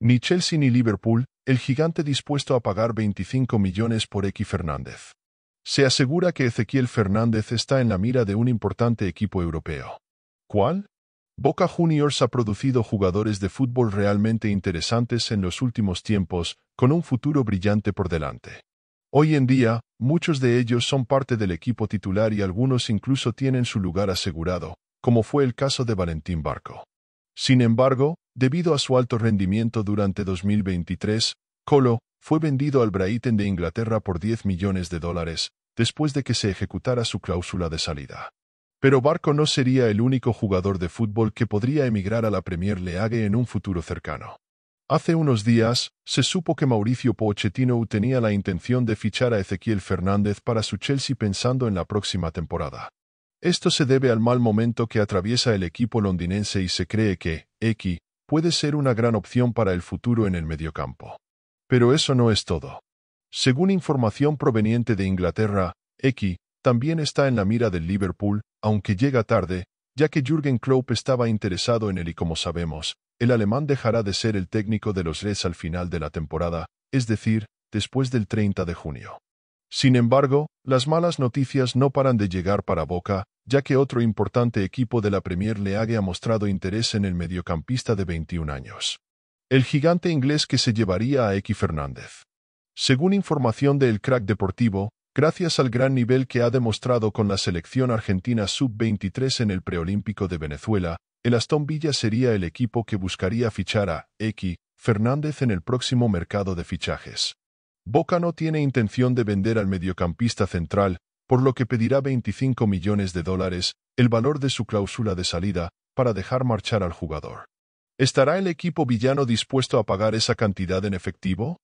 Ni Chelsea ni Liverpool, el gigante dispuesto a pagar 25 millones por X Fernández. Se asegura que Ezequiel Fernández está en la mira de un importante equipo europeo. ¿Cuál? Boca Juniors ha producido jugadores de fútbol realmente interesantes en los últimos tiempos, con un futuro brillante por delante. Hoy en día, muchos de ellos son parte del equipo titular y algunos incluso tienen su lugar asegurado, como fue el caso de Valentín Barco. Sin embargo, Debido a su alto rendimiento durante 2023, Colo fue vendido al Brighton de Inglaterra por 10 millones de dólares, después de que se ejecutara su cláusula de salida. Pero Barco no sería el único jugador de fútbol que podría emigrar a la Premier League en un futuro cercano. Hace unos días, se supo que Mauricio Pochettino tenía la intención de fichar a Ezequiel Fernández para su Chelsea pensando en la próxima temporada. Esto se debe al mal momento que atraviesa el equipo londinense y se cree que, X, puede ser una gran opción para el futuro en el mediocampo. Pero eso no es todo. Según información proveniente de Inglaterra, Eki también está en la mira del Liverpool, aunque llega tarde, ya que Jürgen Klopp estaba interesado en él y como sabemos, el alemán dejará de ser el técnico de los Reds al final de la temporada, es decir, después del 30 de junio. Sin embargo, las malas noticias no paran de llegar para Boca, ya que otro importante equipo de la Premier League ha mostrado interés en el mediocampista de 21 años. El gigante inglés que se llevaría a X Fernández. Según información del crack deportivo, gracias al gran nivel que ha demostrado con la selección argentina sub-23 en el preolímpico de Venezuela, el Aston Villa sería el equipo que buscaría fichar a X Fernández en el próximo mercado de fichajes. Boca no tiene intención de vender al mediocampista central, por lo que pedirá 25 millones de dólares, el valor de su cláusula de salida, para dejar marchar al jugador. ¿Estará el equipo villano dispuesto a pagar esa cantidad en efectivo?